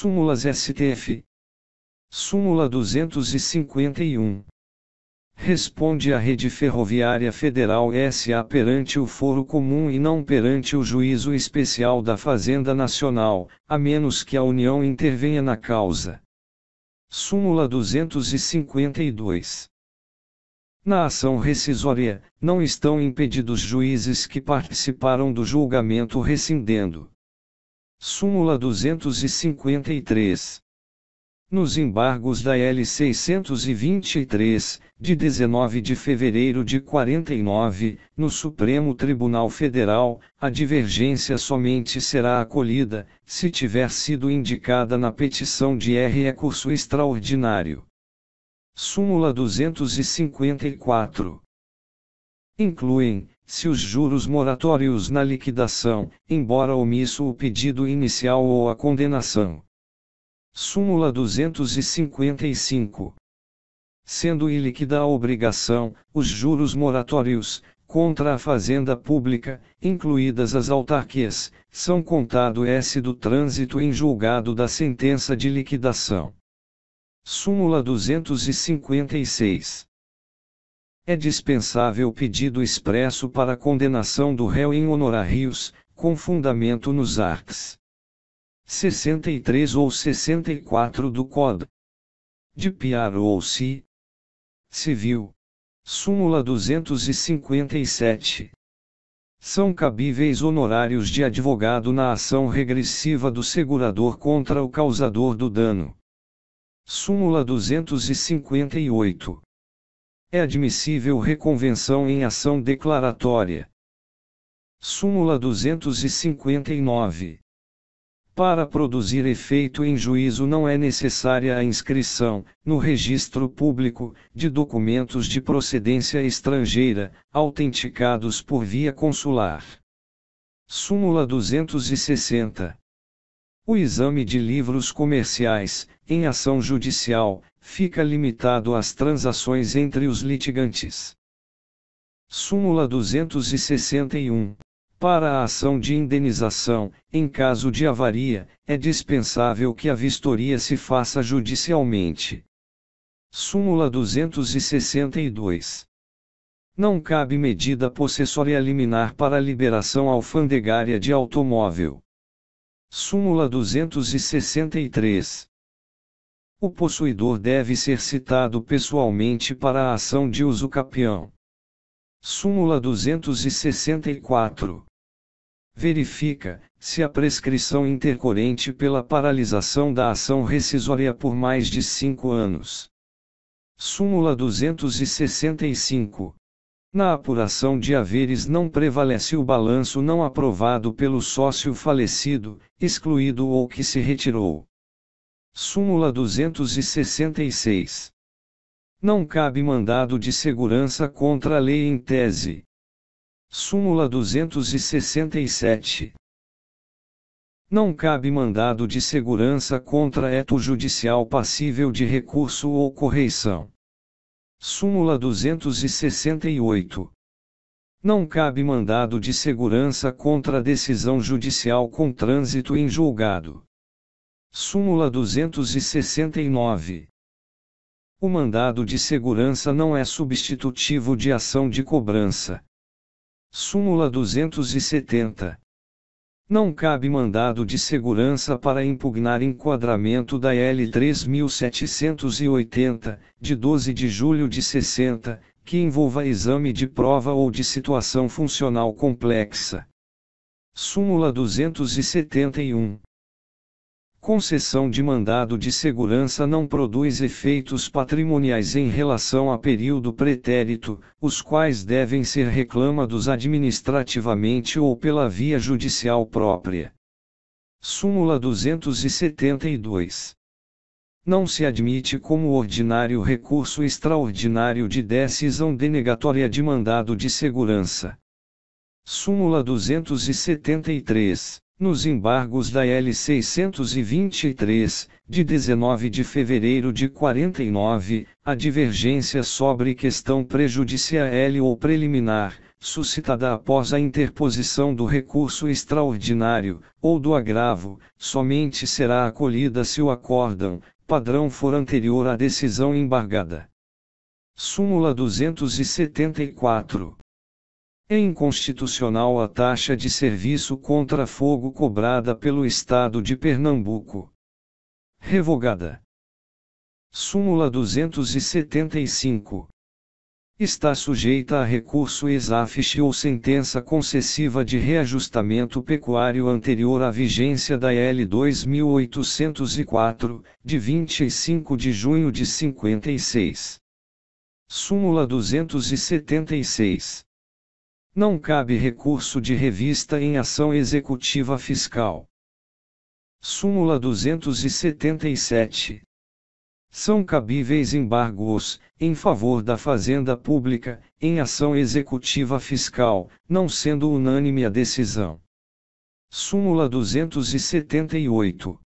Súmulas STF. Súmula 251. Responde a Rede Ferroviária Federal SA perante o Foro Comum e não perante o Juízo Especial da Fazenda Nacional, a menos que a União intervenha na causa. Súmula 252. Na ação rescisória, não estão impedidos juízes que participaram do julgamento rescindendo Súmula 253. Nos embargos da L 623, de 19 de fevereiro de 49, no Supremo Tribunal Federal, a divergência somente será acolhida se tiver sido indicada na petição de R recurso extraordinário. Súmula 254. Incluem, se os juros moratórios na liquidação, embora omisso o pedido inicial ou a condenação. Súmula 255. Sendo ilíquida a obrigação, os juros moratórios, contra a fazenda pública, incluídas as autarquias, são contados S do trânsito em julgado da sentença de liquidação. Súmula 256. É dispensável pedido expresso para condenação do réu em honorários, com fundamento nos arts. 63 ou 64 do Cod. De Piar ou Si. Civil. Súmula 257. São cabíveis honorários de advogado na ação regressiva do segurador contra o causador do dano. Súmula 258 é admissível reconvenção em ação declaratória. Súmula 259. Para produzir efeito em juízo não é necessária a inscrição, no registro público, de documentos de procedência estrangeira, autenticados por via consular. Súmula 260. O exame de livros comerciais, em ação judicial, fica limitado às transações entre os litigantes. Súmula 261. Para a ação de indenização, em caso de avaria, é dispensável que a vistoria se faça judicialmente. Súmula 262. Não cabe medida possessória liminar para liberação alfandegária de automóvel. Súmula 263. O possuidor deve ser citado pessoalmente para a ação de uso capião. Súmula 264. Verifica se a prescrição intercorrente pela paralisação da ação rescisória por mais de cinco anos. Súmula 265. Na apuração de haveres não prevalece o balanço não aprovado pelo sócio falecido, excluído ou que se retirou. Súmula 266. Não cabe mandado de segurança contra a lei em tese. Súmula 267. Não cabe mandado de segurança contra eto judicial passível de recurso ou correição. Súmula 268. Não cabe mandado de segurança contra decisão judicial com trânsito em julgado. Súmula 269. O mandado de segurança não é substitutivo de ação de cobrança. Súmula 270. Não cabe mandado de segurança para impugnar enquadramento da L 3780, de 12 de julho de 60, que envolva exame de prova ou de situação funcional complexa. Súmula 271 concessão de mandado de segurança não produz efeitos patrimoniais em relação a período pretérito, os quais devem ser reclamados administrativamente ou pela via judicial própria. Súmula 272. Não se admite como ordinário recurso extraordinário de decisão denegatória de mandado de segurança. Súmula 273 nos embargos da L623, de 19 de fevereiro de 49, a divergência sobre questão prejudicial ou preliminar, suscitada após a interposição do recurso extraordinário, ou do agravo, somente será acolhida se o acórdão, padrão for anterior à decisão embargada. Súmula 274 é inconstitucional a taxa de serviço contra fogo cobrada pelo Estado de Pernambuco. Revogada. Súmula 275. Está sujeita a recurso ex officio ou sentença concessiva de reajustamento pecuário anterior à vigência da L 2804, de 25 de junho de 56. Súmula 276. Não cabe recurso de revista em ação executiva fiscal. Súmula 277. São cabíveis embargos, em favor da Fazenda Pública, em ação executiva fiscal, não sendo unânime a decisão. Súmula 278.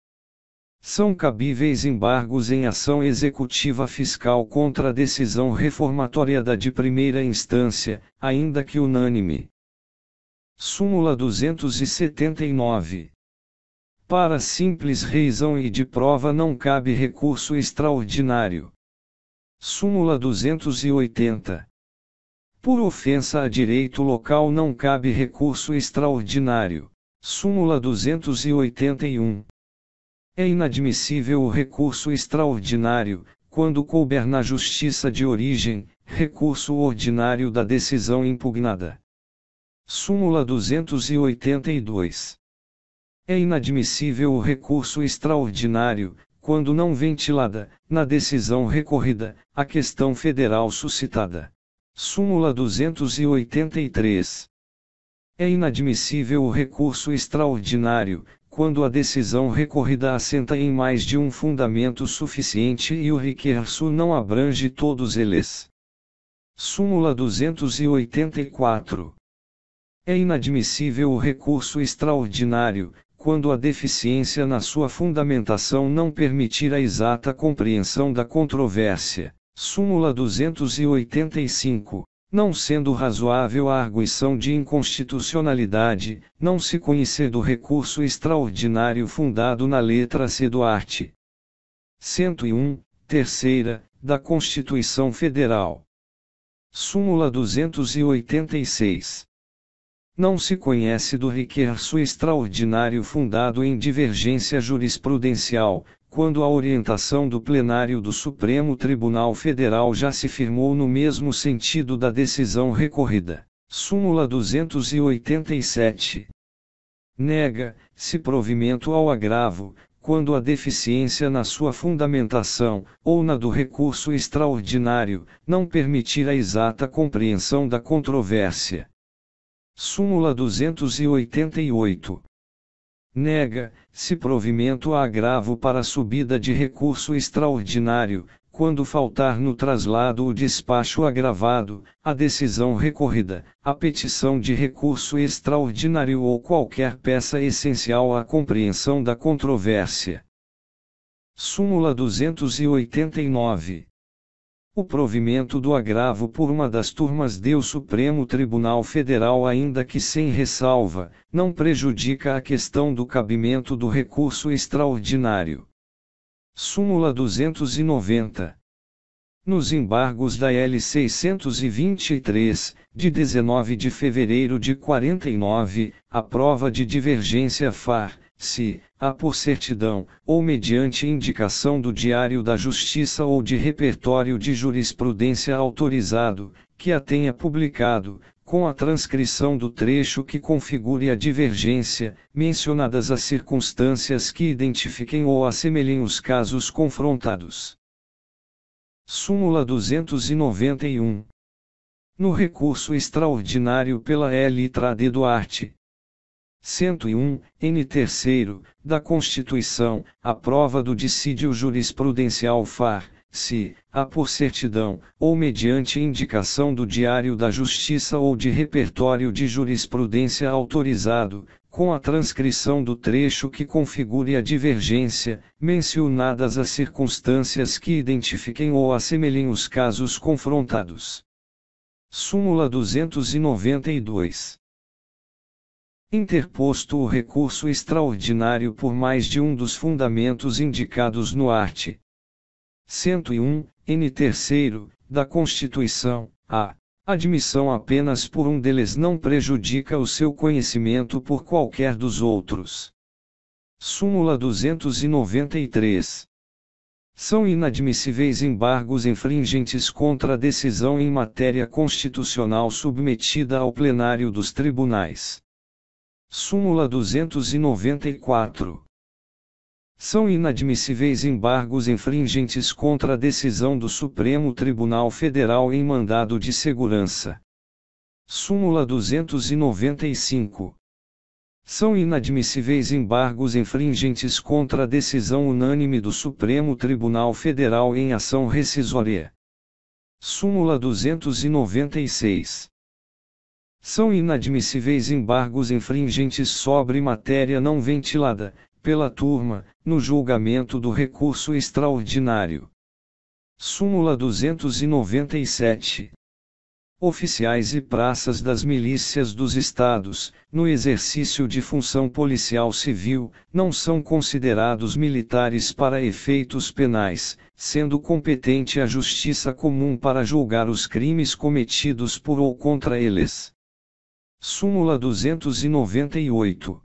São cabíveis embargos em ação executiva fiscal contra a decisão reformatória da de primeira instância, ainda que unânime. Súmula 279. Para simples reisão e de prova não cabe recurso extraordinário. Súmula 280. Por ofensa a direito local não cabe recurso extraordinário. Súmula 281. É inadmissível o recurso extraordinário, quando couber na justiça de origem, recurso ordinário da decisão impugnada. Súmula 282. É inadmissível o recurso extraordinário, quando não ventilada, na decisão recorrida, a questão federal suscitada. Súmula 283. É inadmissível o recurso extraordinário, quando a decisão recorrida assenta em mais de um fundamento suficiente e o requerço não abrange todos eles. Súmula 284. É inadmissível o recurso extraordinário, quando a deficiência na sua fundamentação não permitir a exata compreensão da controvérsia. Súmula 285 não sendo razoável a arguição de inconstitucionalidade, não se conhecer do recurso extraordinário fundado na letra C do art. 101, terceira, da Constituição Federal. Súmula 286. Não se conhece do recurso extraordinário fundado em divergência jurisprudencial, quando a orientação do plenário do Supremo Tribunal Federal já se firmou no mesmo sentido da decisão recorrida. Súmula 287. Nega, se provimento ao agravo, quando a deficiência na sua fundamentação, ou na do recurso extraordinário, não permitir a exata compreensão da controvérsia. Súmula 288 nega, se provimento a agravo para subida de recurso extraordinário, quando faltar no traslado o despacho agravado, a decisão recorrida, a petição de recurso extraordinário ou qualquer peça essencial à compreensão da controvérsia. Súmula 289 o provimento do agravo por uma das turmas do Supremo Tribunal Federal, ainda que sem ressalva, não prejudica a questão do cabimento do recurso extraordinário. Súmula 290. Nos embargos da L 623, de 19 de fevereiro de 49, a prova de divergência FAR, se, a por certidão, ou mediante indicação do Diário da Justiça ou de repertório de jurisprudência autorizado, que a tenha publicado, com a transcrição do trecho que configure a divergência, mencionadas as circunstâncias que identifiquem ou assemelhem os casos confrontados. Súmula 291 No recurso extraordinário pela L. Trade Duarte, 101, N. 3, da Constituição, a prova do dissídio jurisprudencial FAR, se, a por certidão, ou mediante indicação do Diário da Justiça ou de repertório de jurisprudência autorizado, com a transcrição do trecho que configure a divergência, mencionadas as circunstâncias que identifiquem ou assemelhem os casos confrontados. Súmula 292 interposto o recurso extraordinário por mais de um dos fundamentos indicados no art. 101, n 3 da Constituição, a admissão apenas por um deles não prejudica o seu conhecimento por qualquer dos outros. Súmula 293. São inadmissíveis embargos infringentes contra a decisão em matéria constitucional submetida ao plenário dos tribunais. Súmula 294. São inadmissíveis embargos infringentes contra a decisão do Supremo Tribunal Federal em mandado de segurança. Súmula 295. São inadmissíveis embargos infringentes contra a decisão unânime do Supremo Tribunal Federal em ação rescisória. Súmula 296. São inadmissíveis embargos infringentes sobre matéria não ventilada, pela turma, no julgamento do recurso extraordinário. Súmula 297 Oficiais e praças das milícias dos estados, no exercício de função policial civil, não são considerados militares para efeitos penais, sendo competente a Justiça Comum para julgar os crimes cometidos por ou contra eles. Súmula 298.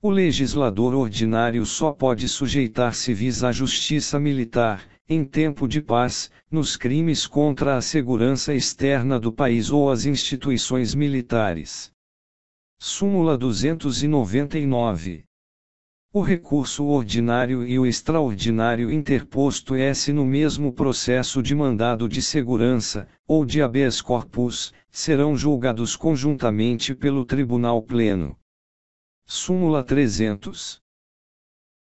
O legislador ordinário só pode sujeitar civis à justiça militar, em tempo de paz, nos crimes contra a segurança externa do país ou as instituições militares. Súmula 299. O recurso ordinário e o extraordinário interposto é S no mesmo processo de mandado de segurança, ou de habeas corpus, serão julgados conjuntamente pelo Tribunal Pleno. Súmula 300.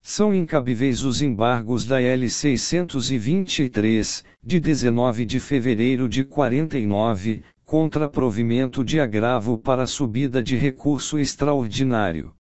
São incabíveis os embargos da L 623, de 19 de fevereiro de 49, contra provimento de agravo para subida de recurso extraordinário.